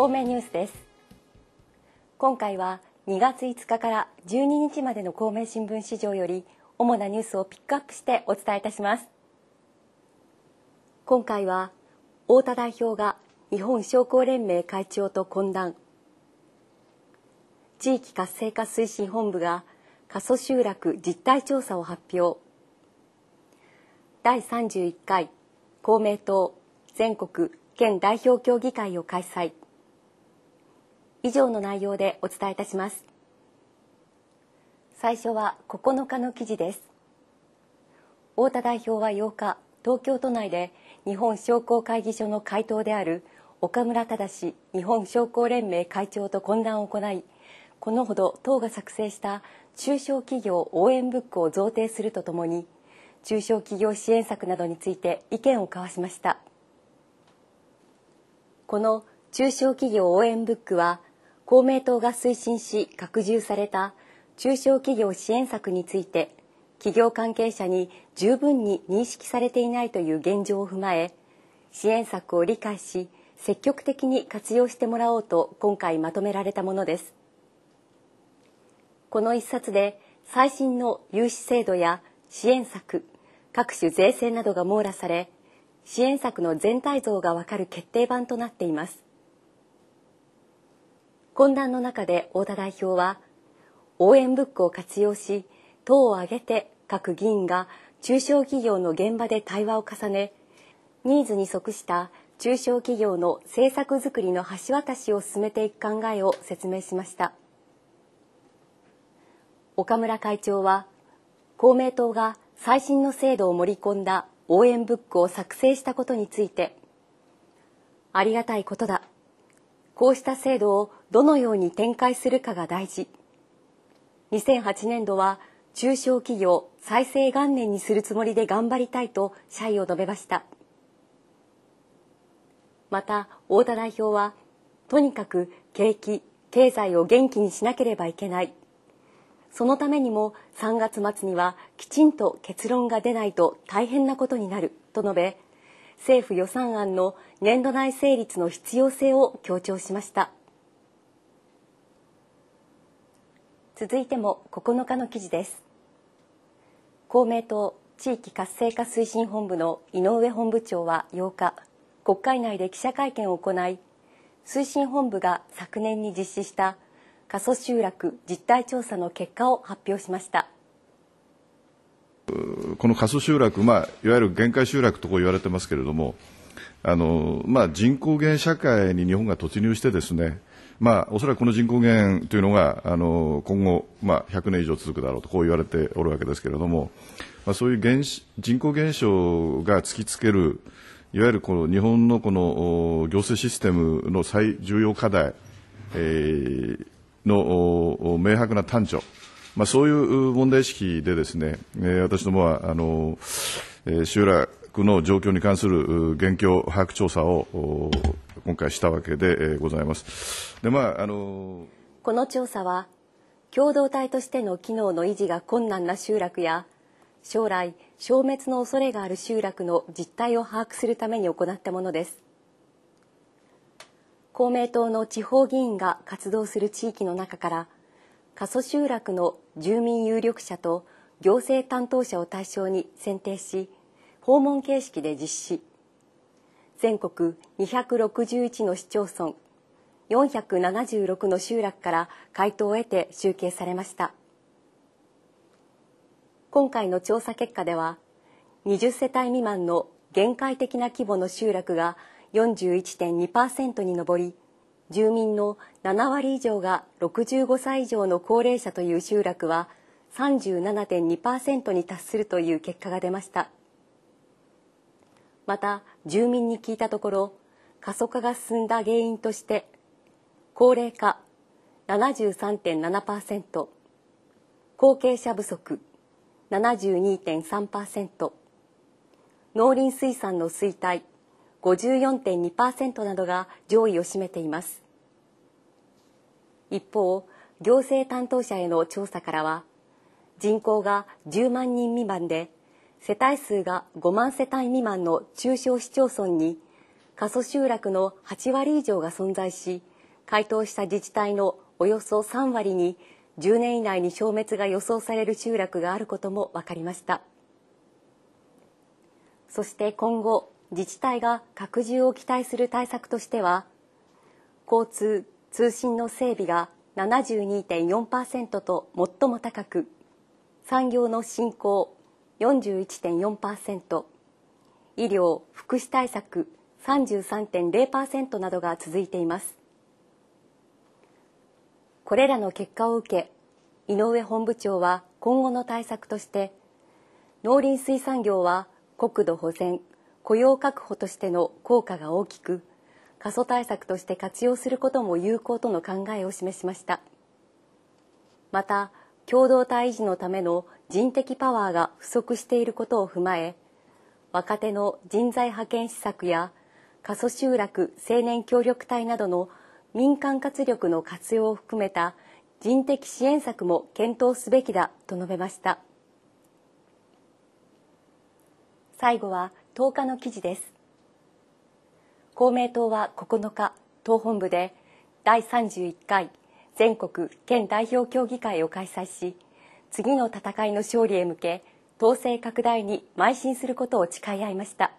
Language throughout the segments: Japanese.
方面ニュースです今回は2月5日から12日までの公明新聞市場より主なニュースをピックアップしてお伝えいたします今回は太田代表が日本商工連盟会長と懇談地域活性化推進本部が過疎集落実態調査を発表第31回公明党全国県代表協議会を開催以上の内容でお伝えいたします最初は9日の記事です太田代表は8日東京都内で日本商工会議所の会頭である岡村忠日本商工連盟会長と懇談を行いこのほど党が作成した中小企業応援ブックを贈呈するとともに中小企業支援策などについて意見を交わしましたこの中小企業応援ブックは公明党が推進し拡充された中小企業支援策について企業関係者に十分に認識されていないという現状を踏まえ支援策を理解し積極的に活用してもらおうと今回まとめられたものですこの一冊で最新の融資制度や支援策各種税制などが網羅され支援策の全体像がわかる決定版となっています懇談の中で太田代表は応援ブックを活用し党を挙げて各議員が中小企業の現場で対話を重ねニーズに即した中小企業の政策づくりの橋渡しを進めていく考えを説明しました岡村会長は公明党が最新の制度を盛り込んだ応援ブックを作成したことについてありがたいことだこうした制度をどのように展開するかが大事2008年度は中小企業再生元年にするつもりで頑張りたいと謝意を述べましたまた太田代表はとにかく景気経済を元気にしなければいけないそのためにも3月末にはきちんと結論が出ないと大変なことになると述べ政府予算案の年度内成立の必要性を強調しました続いても9日の記事です公明党地域活性化推進本部の井上本部長は8日国会内で記者会見を行い推進本部が昨年に実施した過疎集落実態調査の結果を発表しました。この過疎集落、まあ、いわゆる限界集落とこう言われてますけれども、あのまあ、人口減社会に日本が突入してですね、まあ、おそらくこの人口減というのがあの今後、まあ、100年以上続くだろうとこう言われておるわけですけれども、まあ、そういう減人口減少が突きつけるいわゆるこの日本のこの行政システムの最重要課題、えー、の明白な端緒まあ、そういう問題意識でですね、えー、私どもはあの、えー、集落の状況に関する現況把握調査を今回したわけでございます。でまあ、あのこの調査は共同体としての機能の維持が困難な集落や将来消滅の恐れがある集落の実態を把握するために行ったものです公明党の地方議員が活動する地域の中から過疎集落の住民有力者と行政担当者を対象に選定し訪問形式で実施全国261の市町村476の集落から回答を得て集計されました今回の調査結果では20世帯未満の限界的な規模の集落が41.2%に上り住民の7割以上が65歳以上の高齢者という集落は37.2%に達するという結果が出ましたまた住民に聞いたところ過疎化が進んだ原因として高齢化73.7%後継者不足72.3%農林水産の衰退54.2%などが上位を占めています一方行政担当者への調査からは人口が10万人未満で世帯数が5万世帯未満の中小市町村に過疎集落の8割以上が存在し回答した自治体のおよそ3割に10年以内に消滅が予想される集落があることも分かりましたそして今後自治体が拡充を期待する対策としては交通・通信の整備が72.4%と最も高く産業の振興41.4%医療・福祉対策33.0%などが続いていますこれらの結果を受け井上本部長は今後の対策として農林水産業は国土保全雇用確保としての効果が大きく過疎対策として活用することも有効との考えを示しましたまた共同体維持のための人的パワーが不足していることを踏まえ若手の人材派遣施策や過疎集落青年協力隊などの民間活力の活用を含めた人的支援策も検討すべきだと述べました最後は10日の記事です公明党は9日党本部で第31回全国県代表協議会を開催し次の戦いの勝利へ向け党勢拡大に邁進することを誓い合いました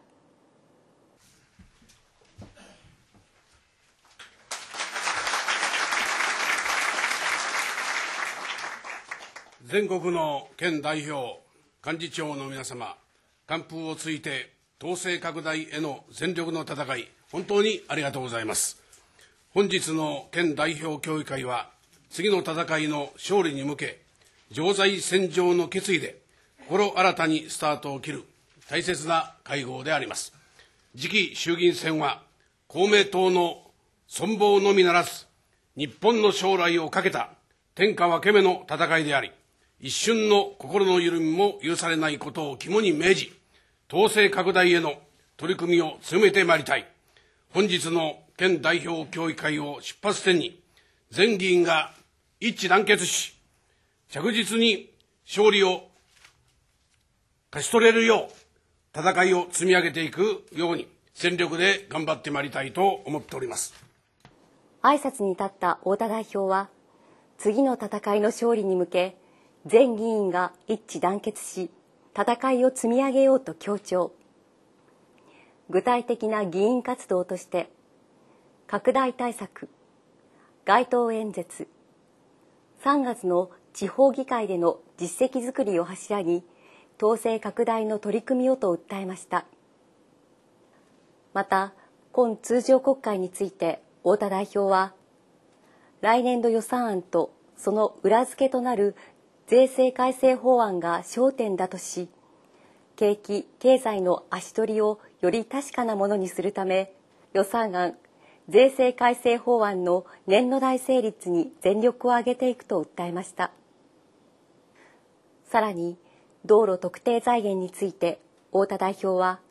全国の県代表幹事長の皆様、完封をついて統制拡大への全力の戦い、本当にありがとうございます。本日の県代表協議会は、次の戦いの勝利に向け、常在戦場の決意で、心新たにスタートを切る大切な会合であります。次期衆議院選は、公明党の存亡のみならず、日本の将来をかけた天下分け目の戦いであり、一瞬の心の緩みも許されないことを肝に銘じ、党勢拡大への取り組みを強めてまいりたい。本日の県代表協議会を出発点に、全議員が一致団結し、着実に勝利を勝ち取れるよう、戦いを積み上げていくように、全力で頑張ってまいりたいと思っております。挨拶に立った太田代表は、次の戦いの勝利に向け、全議員が一致団結し、戦いを積み上げようと強調具体的な議員活動として拡大対策街頭演説3月の地方議会での実績づくりを柱に統制拡大の取り組みをと訴えましたまた今通常国会について太田代表は来年度予算案とその裏付けとなる税制改正法案が焦点だとし景気経済の足取りをより確かなものにするため予算案税制改正法案の年度内成立に全力を挙げていくと訴えましたさらに道路特定財源について太田代表は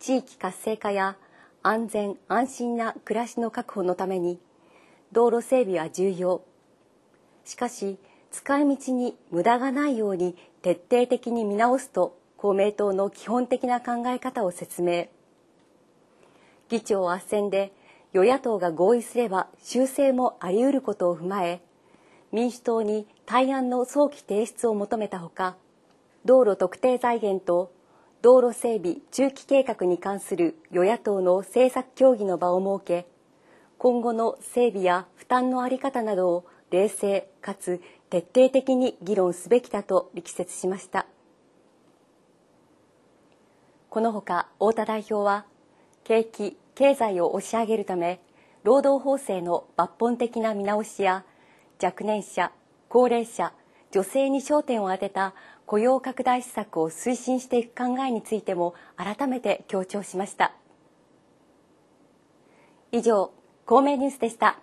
地域活性化や安全安心な暮らしの確保のために道路整備は重要しかし使い道に無駄がないように徹底的に見直すと公明党の基本的な考え方を説明議長斡旋で与野党が合意すれば修正もあり得ることを踏まえ民主党に対案の早期提出を求めたほか道路特定財源と道路整備中期計画に関する与野党の政策協議の場を設け今後の整備や負担の在り方などを冷静かつ徹底的に議論すべきだと力説しましたこのほか太田代表は景気経済を押し上げるため労働法制の抜本的な見直しや若年者高齢者女性に焦点を当てた雇用拡大施策を推進していく考えについても改めて強調しました以上公明ニュースでした